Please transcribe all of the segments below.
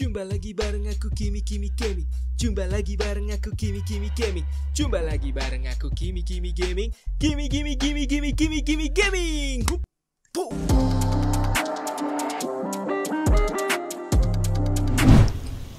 Jumpa lagi bareng aku Kimi Kimi Gaming Jumpa lagi bareng aku Kimi Kimi Gaming Jumpa lagi bareng aku Kimi Kimi Gaming Kimi Kimi Kimi Kimi Kimi Kimi Gaming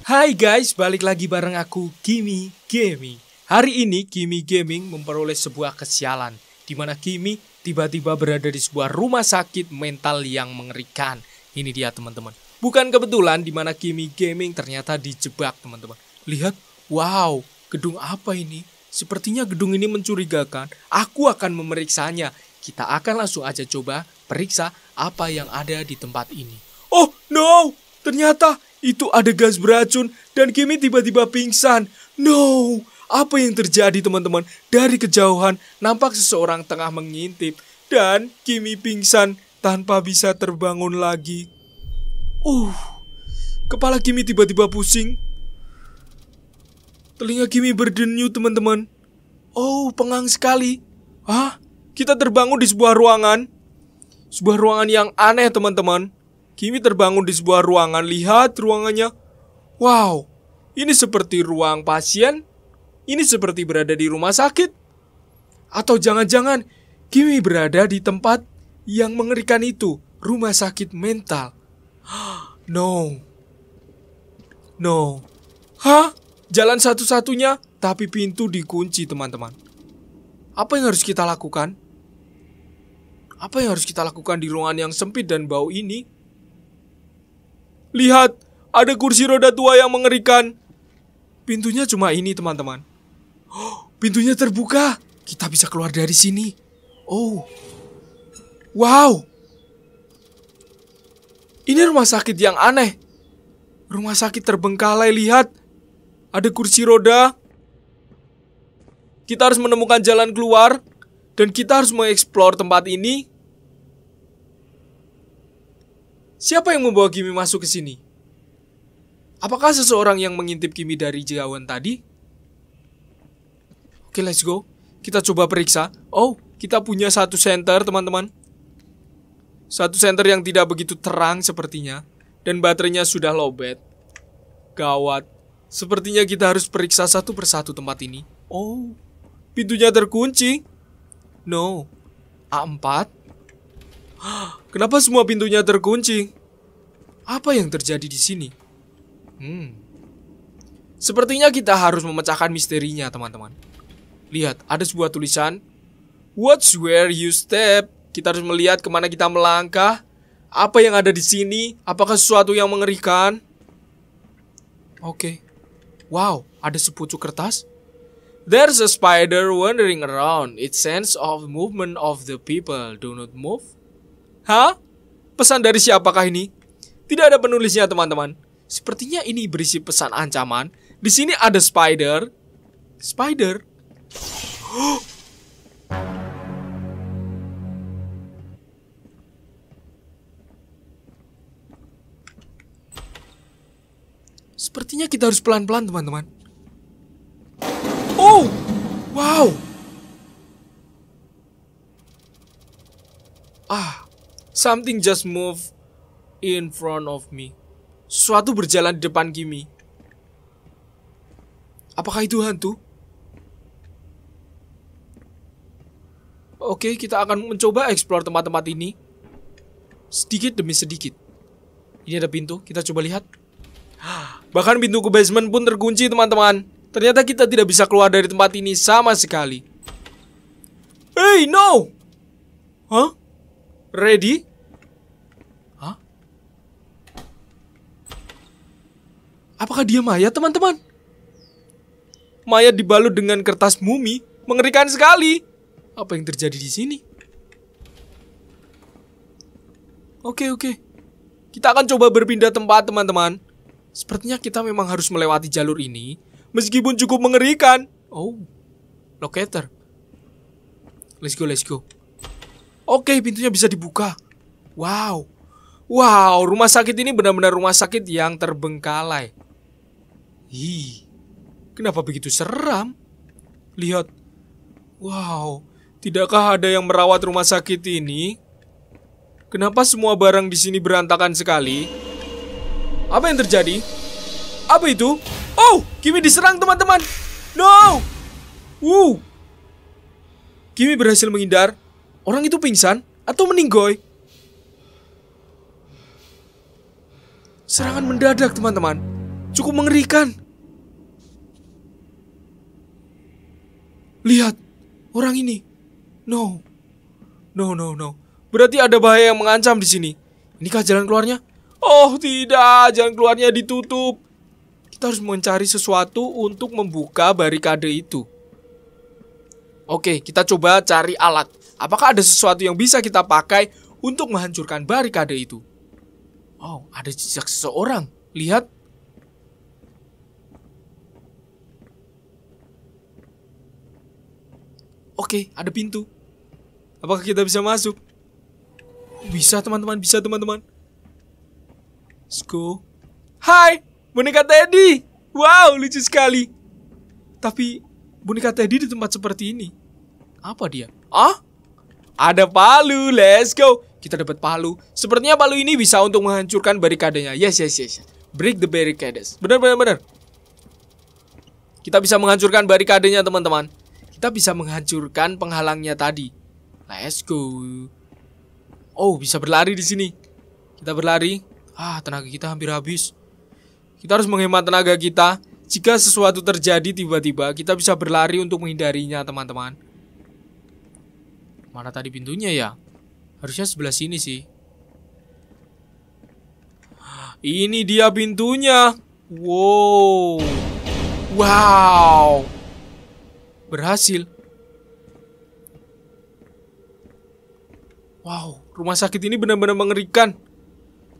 Hai guys, balik lagi bareng aku Kimi Gaming Hari ini Kimi Gaming memperoleh sebuah kesialan di mana Kimi tiba-tiba berada di sebuah rumah sakit mental yang mengerikan. Ini dia teman-teman Bukan kebetulan di mana Kimi Gaming ternyata dijebak, teman-teman. Lihat, wow, gedung apa ini? Sepertinya gedung ini mencurigakan. Aku akan memeriksanya. Kita akan langsung aja coba periksa apa yang ada di tempat ini. Oh, no! Ternyata itu ada gas beracun dan Kimi tiba-tiba pingsan. No! Apa yang terjadi teman-teman? Dari kejauhan nampak seseorang tengah mengintip dan Kimi pingsan tanpa bisa terbangun lagi. Uh, kepala Kimi tiba-tiba pusing. Telinga Kimi berdenyut, teman-teman. Oh, pengang sekali. Hah? Kita terbangun di sebuah ruangan. Sebuah ruangan yang aneh, teman-teman. Kimi terbangun di sebuah ruangan. Lihat ruangannya. Wow, ini seperti ruang pasien. Ini seperti berada di rumah sakit. Atau jangan-jangan Kimi berada di tempat yang mengerikan itu, rumah sakit mental. no. No. Hah? Jalan satu-satunya, tapi pintu dikunci, teman-teman. Apa yang harus kita lakukan? Apa yang harus kita lakukan di ruangan yang sempit dan bau ini? Lihat, ada kursi roda tua yang mengerikan. Pintunya cuma ini, teman-teman. Oh, pintunya terbuka. Kita bisa keluar dari sini. Oh. Wow, ini rumah sakit yang aneh. Rumah sakit terbengkalai, lihat. Ada kursi roda. Kita harus menemukan jalan keluar. Dan kita harus mengeksplor tempat ini. Siapa yang membawa Kimi masuk ke sini? Apakah seseorang yang mengintip Kimi dari jauhan tadi? Oke, okay, let's go. Kita coba periksa. Oh, kita punya satu senter, teman-teman. Satu senter yang tidak begitu terang sepertinya dan baterainya sudah lowbat. Gawat. Sepertinya kita harus periksa satu persatu tempat ini. Oh, pintunya terkunci. No. A4. Kenapa semua pintunya terkunci? Apa yang terjadi di sini? Hmm. Sepertinya kita harus memecahkan misterinya, teman-teman. Lihat, ada sebuah tulisan What's where you step kita harus melihat kemana kita melangkah. Apa yang ada di sini? Apakah sesuatu yang mengerikan? Oke. Okay. Wow, ada sepucuk kertas. There's a spider wandering around. It sense of movement of the people. Do not move. Hah? Pesan dari siapakah ini? Tidak ada penulisnya, teman-teman. Sepertinya ini berisi pesan ancaman. Di sini ada spider. Spider. Oh, Sepertinya kita harus pelan-pelan, teman-teman. Oh! Wow! Ah, something just move in front of me. Suatu berjalan di depan Kimi. Apakah itu hantu? Oke, kita akan mencoba explore tempat-tempat ini. Sedikit demi sedikit. Ini ada pintu, kita coba lihat. Ah, Bahkan pintu ke basement pun terkunci teman-teman. Ternyata kita tidak bisa keluar dari tempat ini sama sekali. Hey, no! Hah? Ready? Hah? Apakah dia mayat teman-teman? Mayat dibalut dengan kertas mumi. Mengerikan sekali. Apa yang terjadi di sini? Oke, oke. Kita akan coba berpindah tempat, teman-teman. Sepertinya kita memang harus melewati jalur ini, meskipun cukup mengerikan. Oh, locator. Let's go, let's go. Oke, pintunya bisa dibuka. Wow. Wow, rumah sakit ini benar-benar rumah sakit yang terbengkalai. Hi. Kenapa begitu seram? Lihat. Wow, tidakkah ada yang merawat rumah sakit ini? Kenapa semua barang di sini berantakan sekali? Apa yang terjadi? Apa itu? Oh, Kimi diserang teman-teman. No! Wu. Kimi berhasil menghindar. Orang itu pingsan atau meninggoy. Serangan mendadak, teman-teman. Cukup mengerikan. Lihat, orang ini. No. No, no, no. Berarti ada bahaya yang mengancam di sini. Inikah jalan keluarnya? Oh tidak, jalan keluarnya ditutup. Kita harus mencari sesuatu untuk membuka barikade itu. Oke, kita coba cari alat. Apakah ada sesuatu yang bisa kita pakai untuk menghancurkan barikade itu? Oh, ada jejak seseorang. Lihat. Oke, ada pintu. Apakah kita bisa masuk? Bisa, teman-teman. Bisa, teman-teman. Let's go, Hai, boneka Teddy. Wow, lucu sekali. Tapi boneka Teddy di tempat seperti ini. Apa dia? Ah? Ada palu, let's go. Kita dapat palu. Sepertinya palu ini bisa untuk menghancurkan barikadenya. Yes, yes, yes. Break the barricades. Benar, benar, benar. Kita bisa menghancurkan barikadenya, teman-teman. Kita bisa menghancurkan penghalangnya tadi. Let's go. Oh, bisa berlari di sini. Kita berlari. Ah, tenaga kita hampir habis. Kita harus menghemat tenaga kita. Jika sesuatu terjadi tiba-tiba, kita bisa berlari untuk menghindarinya, teman-teman. Mana tadi pintunya ya? Harusnya sebelah sini sih. Ini dia pintunya. Wow. Wow. Berhasil. Wow, rumah sakit ini benar-benar mengerikan.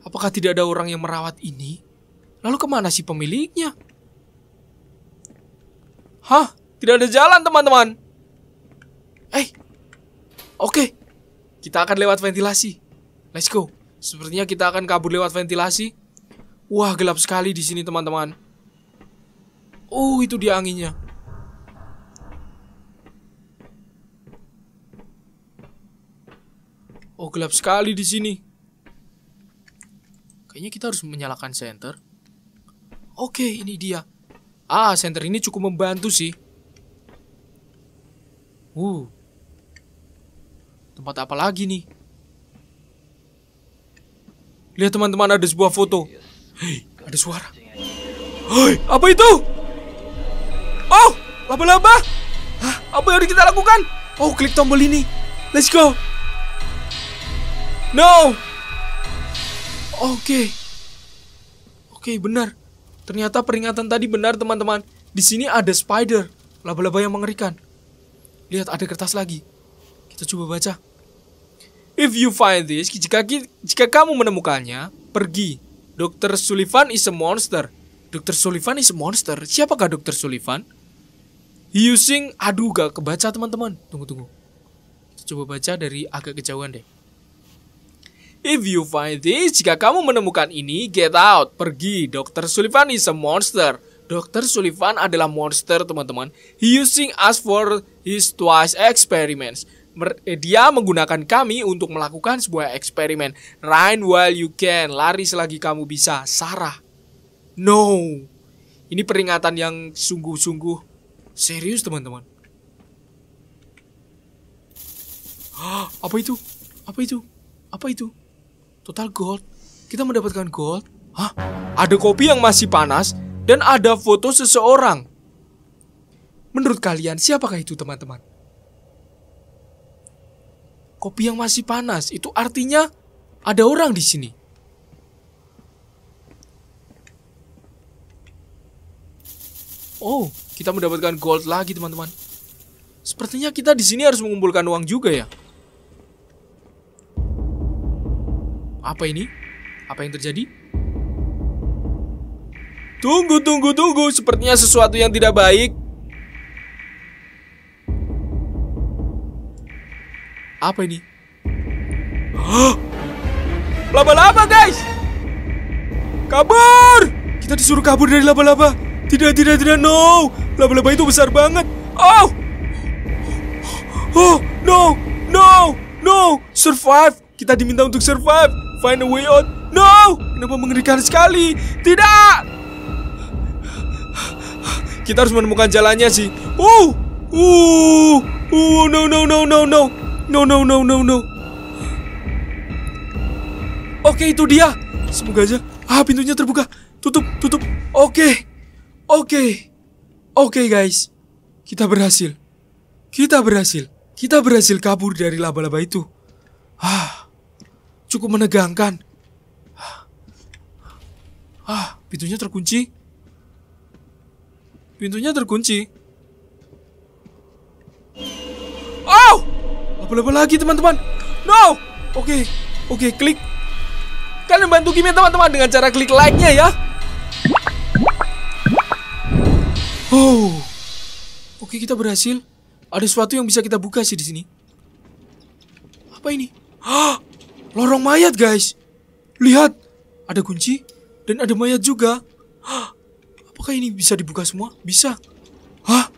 Apakah tidak ada orang yang merawat ini? Lalu kemana si pemiliknya? Hah? Tidak ada jalan, teman-teman. Eh, oke. Kita akan lewat ventilasi. Let's go. Sepertinya kita akan kabur lewat ventilasi. Wah, gelap sekali di sini, teman-teman. Oh, itu dia anginnya. Oh, gelap sekali di sini. Kayaknya kita harus menyalakan senter. Oke, ini dia. Ah, senter ini cukup membantu sih. Uh. Tempat apa lagi nih? Lihat teman-teman ada sebuah foto. Hei, ada suara. Hei, apa itu? Oh, laba-laba. apa yang harus kita lakukan? Oh, klik tombol ini. Let's go. No. Oke. Oke, benar. Ternyata peringatan tadi benar, teman-teman. Di sini ada spider, laba-laba yang mengerikan. Lihat, ada kertas lagi. Kita coba baca. If you find this, jika jika kamu menemukannya, pergi. Dr. Sullivan is a monster. Dr. Sullivan is a monster. Siapakah Dr. Sullivan? He using aduh gak kebaca teman-teman. Tunggu tunggu. Coba baca dari agak kejauhan deh. If you find this, jika kamu menemukan ini, get out, pergi. Dr. Sullivan is a monster. Dr. Sullivan adalah monster, teman-teman. He using us for his twice experiments. Eh, dia menggunakan kami untuk melakukan sebuah eksperimen. Run while you can, lari selagi kamu bisa. Sarah, no. Ini peringatan yang sungguh-sungguh serius, teman-teman. Apa itu? Apa itu? Apa itu? total gold. Kita mendapatkan gold. Hah? Ada kopi yang masih panas dan ada foto seseorang. Menurut kalian siapakah itu teman-teman? Kopi yang masih panas itu artinya ada orang di sini. Oh, kita mendapatkan gold lagi teman-teman. Sepertinya kita di sini harus mengumpulkan uang juga ya. Apa ini? Apa yang terjadi? Tunggu, tunggu, tunggu. Sepertinya sesuatu yang tidak baik. Apa ini? Laba-laba, guys! Kabur! Kita disuruh kabur dari laba-laba. Tidak, tidak, tidak, no! Laba-laba itu besar banget. Oh! Oh, no! No! No! Survive! Kita diminta untuk survive! Find a way out. No! Kenapa mengerikan sekali? Tidak! Kita harus menemukan jalannya sih. Uh! Oh! Uh! Uh, no no no no no. No no no no no. Oke, itu dia. Semoga aja. Ah, pintunya terbuka. Tutup, tutup. Oke. Oke. Oke, guys. Kita berhasil. Kita berhasil. Kita berhasil kabur dari laba-laba itu. Ah cukup menegangkan. Ah, ah, pintunya terkunci. Pintunya terkunci. Oh! Apa-apa lagi, teman-teman? No! Oke, okay. oke, okay, klik. Kalian bantu Kimi, teman-teman, dengan cara klik like-nya ya. Oh. Oke, okay, kita berhasil. Ada sesuatu yang bisa kita buka sih di sini. Apa ini? Ah! Lorong mayat, guys. Lihat, ada kunci dan ada mayat juga. Hah, apakah ini bisa dibuka semua? Bisa. Hah,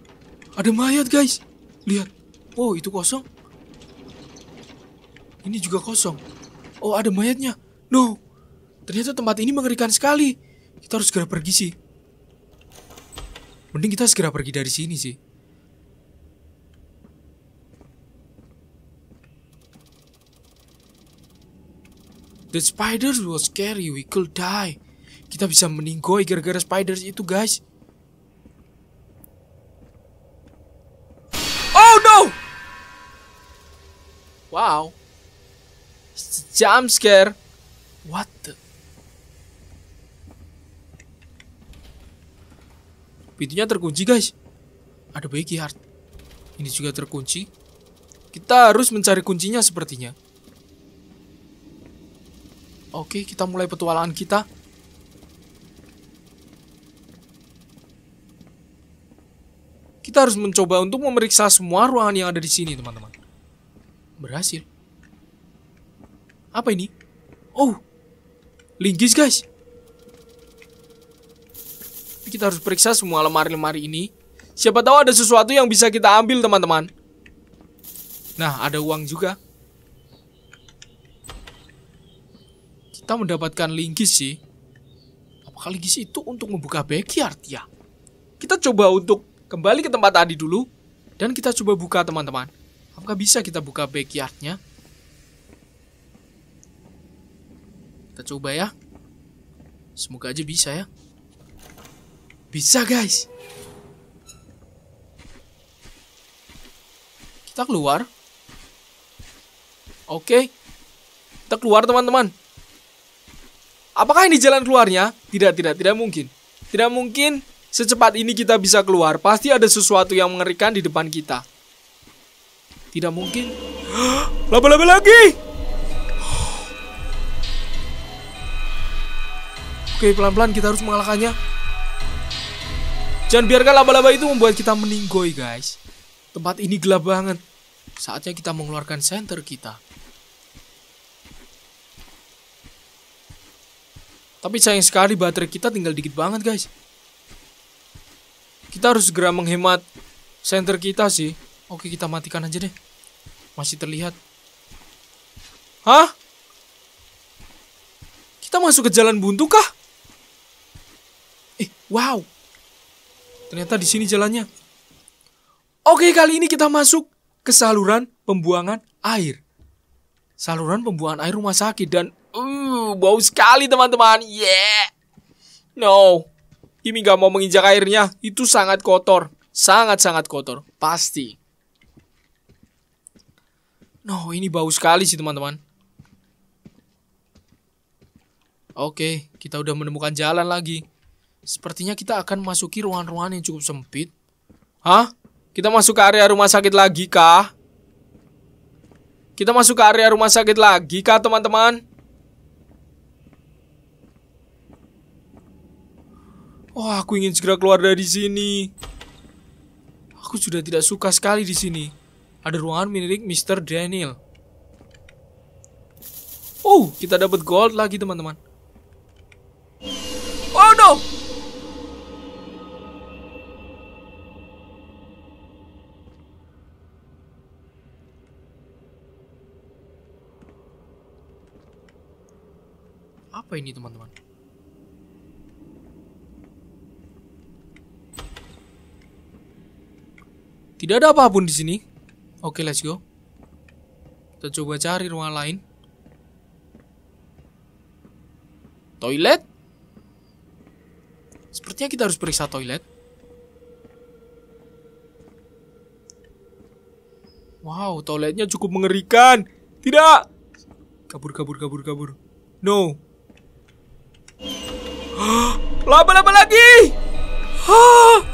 ada mayat, guys. Lihat. Oh, itu kosong. Ini juga kosong. Oh, ada mayatnya. No. Ternyata tempat ini mengerikan sekali. Kita harus segera pergi sih. Mending kita segera pergi dari sini sih. The spiders was scary, we could die. Kita bisa meninggoy gara-gara spiders itu, guys. Oh no! Wow. Jump scare. What the? Pintunya terkunci, guys. Ada backyard. Ini juga terkunci. Kita harus mencari kuncinya sepertinya. Oke, kita mulai petualangan kita. Kita harus mencoba untuk memeriksa semua ruangan yang ada di sini, teman-teman. Berhasil. Apa ini? Oh, linggis, guys. Kita harus periksa semua lemari-lemari ini. Siapa tahu ada sesuatu yang bisa kita ambil, teman-teman. Nah, ada uang juga. kita mendapatkan linggis sih. Apakah linggis itu untuk membuka backyard ya? Kita coba untuk kembali ke tempat tadi dulu. Dan kita coba buka teman-teman. Apakah bisa kita buka backyardnya? Kita coba ya. Semoga aja bisa ya. Bisa guys. Kita keluar. Oke. Kita keluar teman-teman. Apakah ini jalan keluarnya? Tidak, tidak, tidak mungkin. Tidak mungkin secepat ini kita bisa keluar. Pasti ada sesuatu yang mengerikan di depan kita. Tidak mungkin. Laba-laba lagi. Oke, pelan-pelan kita harus mengalahkannya. Jangan biarkan laba-laba itu membuat kita meninggoy, guys. Tempat ini gelap banget. Saatnya kita mengeluarkan senter kita. Tapi sayang sekali baterai kita tinggal dikit banget guys. Kita harus segera menghemat center kita sih. Oke kita matikan aja deh. Masih terlihat. Hah? Kita masuk ke jalan buntu kah? Eh, wow. Ternyata di sini jalannya. Oke, kali ini kita masuk ke saluran pembuangan air. Saluran pembuangan air rumah sakit dan bau sekali teman-teman. Yeah. No. Kimi gak mau menginjak airnya. Itu sangat kotor. Sangat-sangat kotor. Pasti. No, ini bau sekali sih teman-teman. Oke, kita udah menemukan jalan lagi. Sepertinya kita akan masuki ruangan-ruangan yang cukup sempit. Hah? Kita masuk ke area rumah sakit lagi kah? Kita masuk ke area rumah sakit lagi kah teman-teman? Wah, oh, aku ingin segera keluar dari sini. Aku sudah tidak suka sekali di sini. Ada ruangan milik Mr. Daniel. Oh, kita dapat gold lagi, teman-teman. Oh no! Apa ini, teman-teman? Tidak ada apapun di sini. Oke, okay, let's go. Kita coba cari ruangan lain. Toilet? Sepertinya kita harus periksa toilet. Wow, toiletnya cukup mengerikan. Tidak. Kabur, kabur, kabur, kabur. No. Laba-laba lagi. Hah.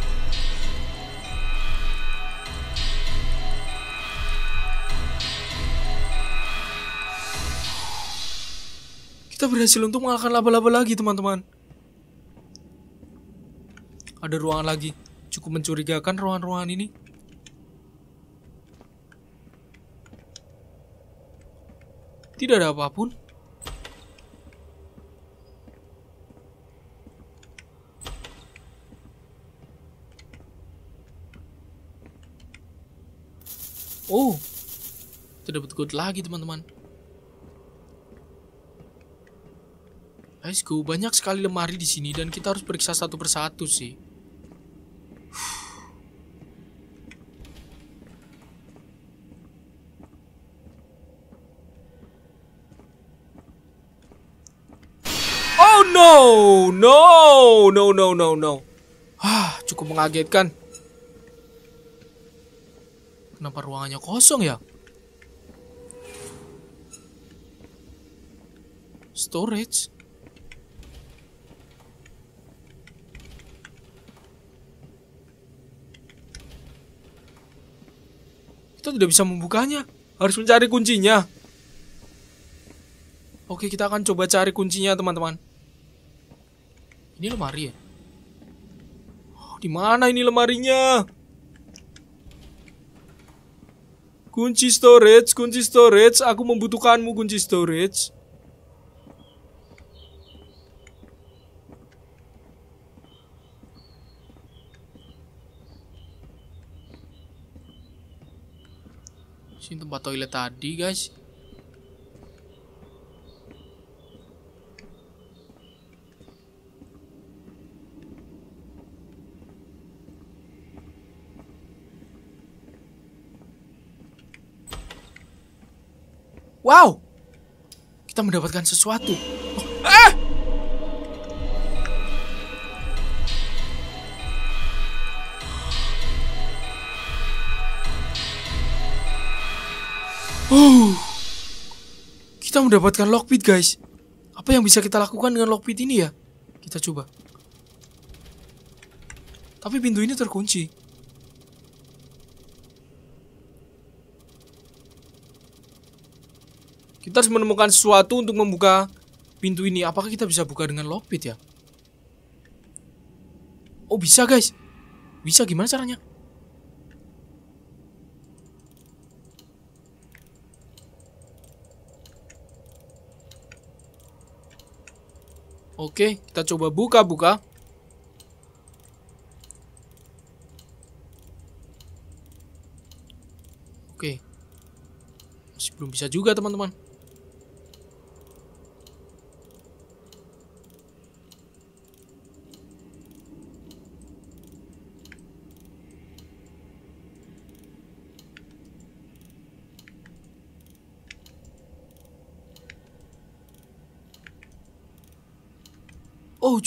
Kita berhasil untuk mengalahkan laba-laba lagi, teman-teman. Ada ruangan lagi. Cukup mencurigakan ruangan-ruangan ini. Tidak ada apapun. Oh, tidak dapat -betul lagi teman-teman. Let's go. Banyak sekali lemari di sini dan kita harus periksa satu persatu sih. Oh no, no, no, no, no, no. Ah, cukup mengagetkan. Kenapa ruangannya kosong ya? Storage. Kita tidak bisa membukanya. Harus mencari kuncinya. Oke, kita akan coba cari kuncinya, teman-teman. Ini lemari ya? Oh, di mana ini lemarinya? Kunci storage, kunci storage. Aku membutuhkanmu kunci storage. sih tempat toilet tadi, guys. Wow! Kita mendapatkan sesuatu. Oh, kita mendapatkan lockpit guys. Apa yang bisa kita lakukan dengan lockpit ini ya? Kita coba. Tapi pintu ini terkunci. Kita harus menemukan sesuatu untuk membuka pintu ini. Apakah kita bisa buka dengan lockpit ya? Oh bisa guys. Bisa gimana caranya? Oke, kita coba buka-buka. Oke. Masih belum bisa juga, teman-teman.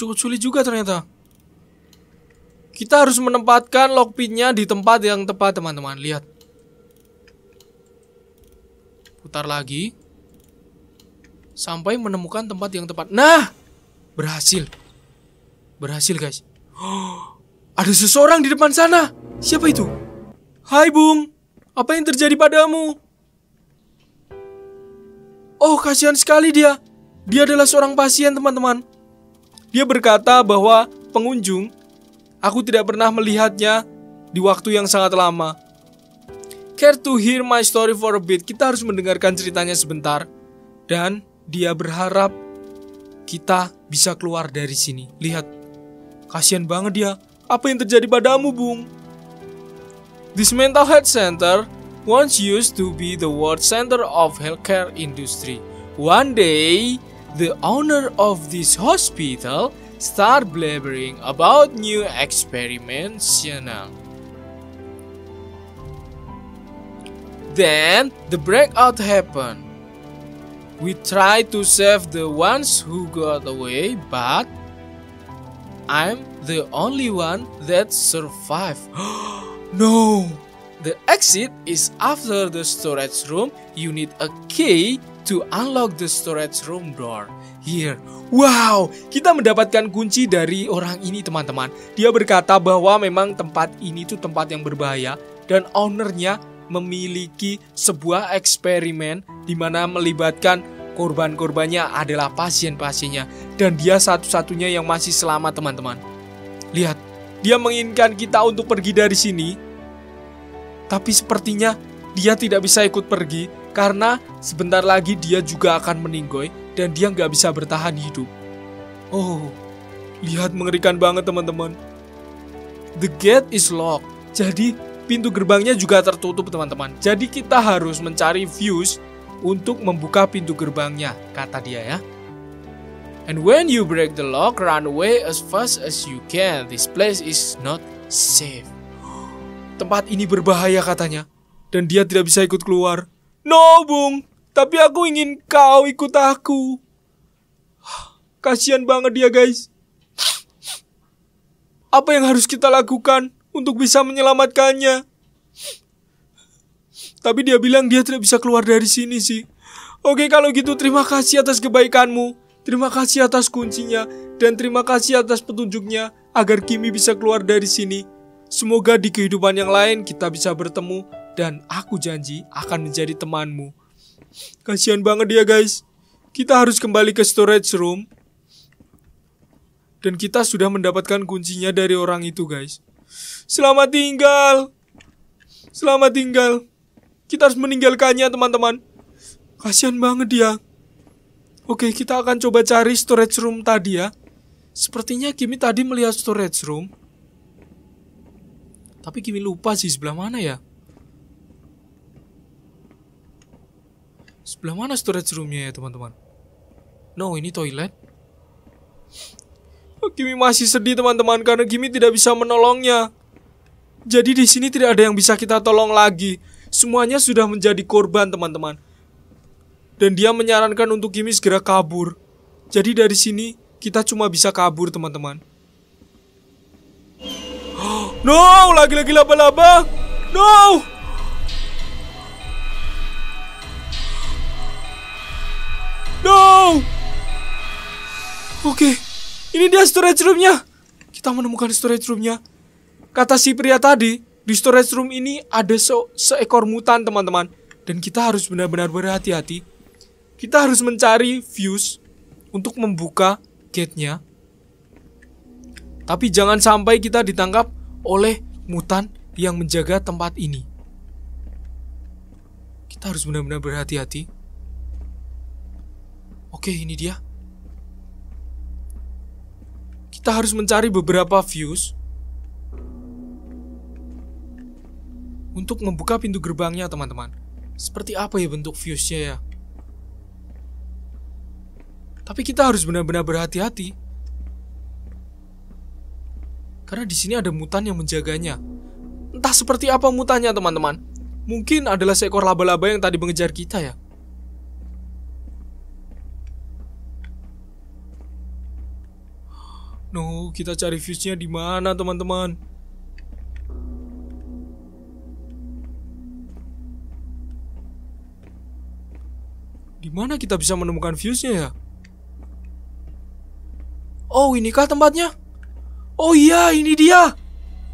cukup sulit juga ternyata. Kita harus menempatkan lockpinnya di tempat yang tepat, teman-teman. Lihat. Putar lagi. Sampai menemukan tempat yang tepat. Nah! Berhasil. Berhasil, guys. Oh, ada seseorang di depan sana. Siapa itu? Hai, Bung. Apa yang terjadi padamu? Oh, kasihan sekali dia. Dia adalah seorang pasien, teman-teman. Dia berkata bahwa pengunjung, aku tidak pernah melihatnya di waktu yang sangat lama. Care to hear my story for a bit? Kita harus mendengarkan ceritanya sebentar. Dan dia berharap kita bisa keluar dari sini. Lihat, kasihan banget dia. Apa yang terjadi padamu, Bung? This mental health center once used to be the world center of healthcare industry. One day, the owner of this hospital start blabbering about new experiments, you know. Then the breakout happened. We tried to save the ones who got away, but I'm the only one that survived. no! The exit is after the storage room. You need a key to unlock the storage room door. Here. Wow, kita mendapatkan kunci dari orang ini teman-teman. Dia berkata bahwa memang tempat ini tuh tempat yang berbahaya dan ownernya memiliki sebuah eksperimen di mana melibatkan korban-korbannya adalah pasien-pasiennya dan dia satu-satunya yang masih selamat teman-teman. Lihat, dia menginginkan kita untuk pergi dari sini. Tapi sepertinya dia tidak bisa ikut pergi karena sebentar lagi dia juga akan meninggoy dan dia nggak bisa bertahan hidup. Oh, lihat mengerikan banget teman-teman. The gate is locked, jadi pintu gerbangnya juga tertutup teman-teman. Jadi kita harus mencari views untuk membuka pintu gerbangnya, kata dia ya. And when you break the lock, run away as fast as you can. This place is not safe. Tempat ini berbahaya katanya, dan dia tidak bisa ikut keluar. No, Bung. Tapi aku ingin kau ikut aku. Kasian banget dia, guys. Apa yang harus kita lakukan untuk bisa menyelamatkannya? Tapi dia bilang dia tidak bisa keluar dari sini sih. Oke, kalau gitu terima kasih atas kebaikanmu. Terima kasih atas kuncinya dan terima kasih atas petunjuknya agar Kimi bisa keluar dari sini. Semoga di kehidupan yang lain kita bisa bertemu dan aku janji akan menjadi temanmu. Kasihan banget dia guys. Kita harus kembali ke storage room. Dan kita sudah mendapatkan kuncinya dari orang itu guys. Selamat tinggal. Selamat tinggal. Kita harus meninggalkannya teman-teman. Kasihan banget dia. Oke, kita akan coba cari storage room tadi ya. Sepertinya Kimi tadi melihat storage room. Tapi Kimi lupa sih sebelah mana ya. Sebelah mana storage roomnya ya teman-teman? No, ini toilet. Kimi oh, masih sedih teman-teman karena Kimi tidak bisa menolongnya. Jadi di sini tidak ada yang bisa kita tolong lagi. Semuanya sudah menjadi korban teman-teman. Dan dia menyarankan untuk Kimi segera kabur. Jadi dari sini kita cuma bisa kabur teman-teman. No, lagi-lagi laba-laba. No. No! Oke, ini dia storage roomnya. Kita menemukan storage roomnya. Kata si pria tadi, di storage room ini ada se seekor mutan, teman-teman. Dan kita harus benar-benar berhati-hati. Kita harus mencari fuse untuk membuka gate-nya. Tapi jangan sampai kita ditangkap oleh mutan yang menjaga tempat ini. Kita harus benar-benar berhati-hati. Oke, ini dia. Kita harus mencari beberapa views untuk membuka pintu gerbangnya, teman-teman. Seperti apa ya bentuk viewsnya ya? Tapi kita harus benar-benar berhati-hati. Karena di sini ada mutan yang menjaganya. Entah seperti apa mutannya, teman-teman. Mungkin adalah seekor laba-laba yang tadi mengejar kita ya. No, kita cari fuse-nya di mana, teman-teman? Di mana kita bisa menemukan fuse-nya ya? Oh, ini kah tempatnya? Oh iya, ini dia.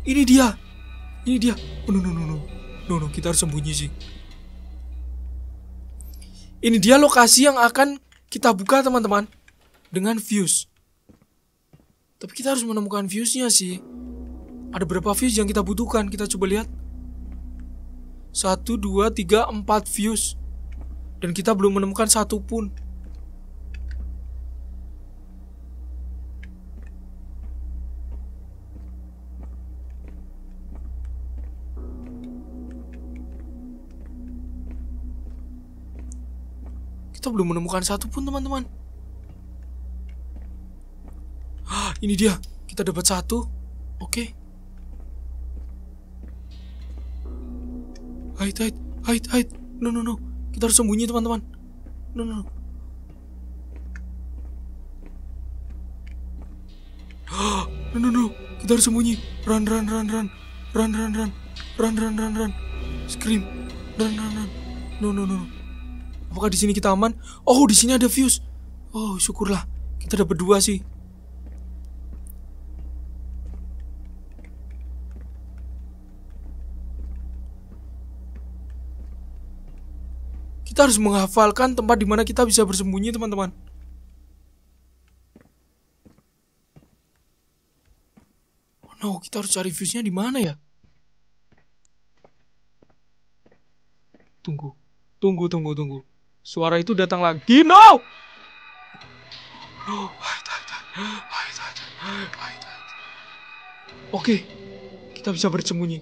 Ini dia. Ini dia. Oh, no, no, no, no. No, no, kita harus sembunyi sih. Ini dia lokasi yang akan kita buka, teman-teman. Dengan fuse. Tapi kita harus menemukan viewsnya sih. Ada berapa views yang kita butuhkan? Kita coba lihat. Satu, dua, tiga, empat views. Dan kita belum menemukan satu pun. Kita belum menemukan satu pun teman-teman. ini dia kita dapat satu oke okay. hide hide hide hide no no no kita harus sembunyi teman-teman no no, no. no no no kita harus sembunyi run run run run run run run run run run run scream run run run no no no apakah di sini kita aman oh di sini ada fuse oh syukurlah kita dapat dua sih kita harus menghafalkan tempat di mana kita bisa bersembunyi, teman-teman. Oh no, kita harus cari fuse-nya di mana ya? Tunggu. Tunggu, tunggu, tunggu. Suara itu datang lagi. No! No, Oke, okay. kita bisa bersembunyi.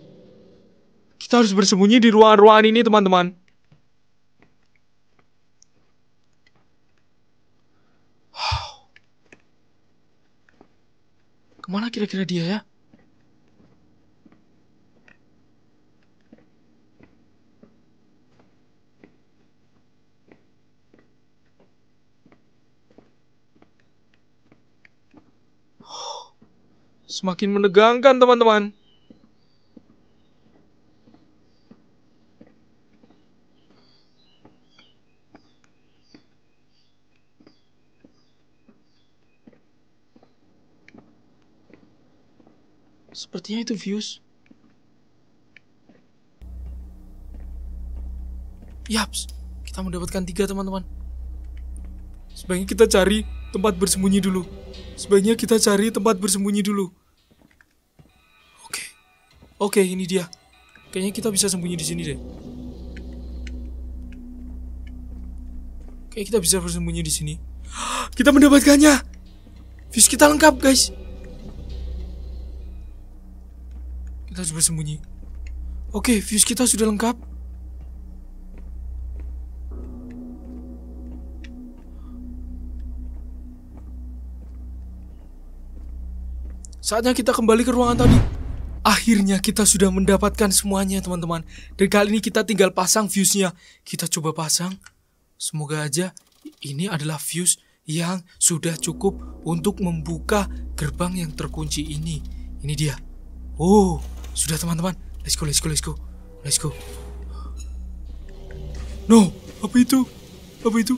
Kita harus bersembunyi di ruangan-ruangan ini, teman-teman. mana kira-kira dia ya? Semakin menegangkan teman-teman. Sepertinya itu views. Yaps, kita mendapatkan tiga teman-teman. Sebaiknya kita cari tempat bersembunyi dulu. Sebaiknya kita cari tempat bersembunyi dulu. Oke, oke ini dia. Kayaknya kita bisa sembunyi di sini deh. Kayak kita bisa bersembunyi di sini. Kita mendapatkannya. Fish kita lengkap guys. harus bersembunyi. Oke, fuse kita sudah lengkap. Saatnya kita kembali ke ruangan tadi. Akhirnya kita sudah mendapatkan semuanya, teman-teman. Dan kali ini kita tinggal pasang fuse-nya. Kita coba pasang. Semoga aja ini adalah fuse yang sudah cukup untuk membuka gerbang yang terkunci ini. Ini dia. Oh, sudah teman-teman, let's go, let's go, let's go, let's go. No, apa itu? Apa itu?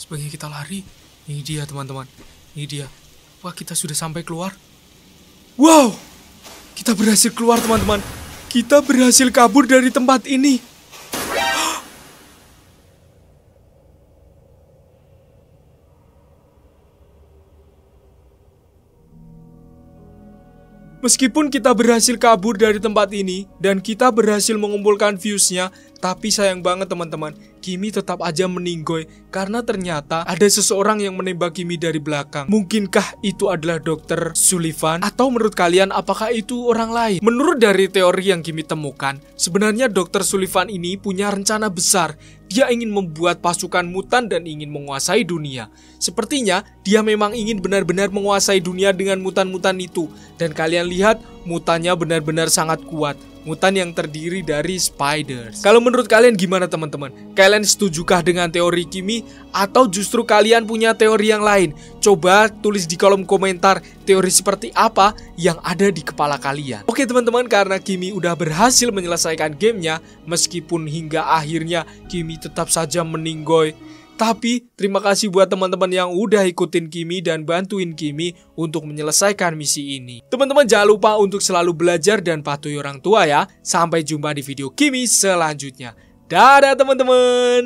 Sebagai kita lari, ini dia teman-teman, ini dia. Wah kita sudah sampai keluar? Wow, kita berhasil keluar teman-teman. Kita berhasil kabur dari tempat ini. Meskipun kita berhasil kabur dari tempat ini dan kita berhasil mengumpulkan viewsnya, tapi sayang banget teman-teman, Kimi tetap aja meninggoy karena ternyata ada seseorang yang menembak Kimi dari belakang. Mungkinkah itu adalah dokter Sullivan? Atau menurut kalian apakah itu orang lain? Menurut dari teori yang Kimi temukan, sebenarnya dokter Sullivan ini punya rencana besar. Dia ingin membuat pasukan mutan dan ingin menguasai dunia. Sepertinya dia memang ingin benar-benar menguasai dunia dengan mutan-mutan itu. Dan kalian lihat, mutannya benar-benar sangat kuat mutan yang terdiri dari spiders. Kalau menurut kalian gimana teman-teman? Kalian setujukah dengan teori Kimi atau justru kalian punya teori yang lain? Coba tulis di kolom komentar teori seperti apa yang ada di kepala kalian. Oke teman-teman, karena Kimi udah berhasil menyelesaikan gamenya, meskipun hingga akhirnya Kimi tetap saja meninggoy tapi terima kasih buat teman-teman yang udah ikutin Kimi dan bantuin Kimi untuk menyelesaikan misi ini. Teman-teman jangan lupa untuk selalu belajar dan patuhi orang tua ya. Sampai jumpa di video Kimi selanjutnya. Dadah teman-teman.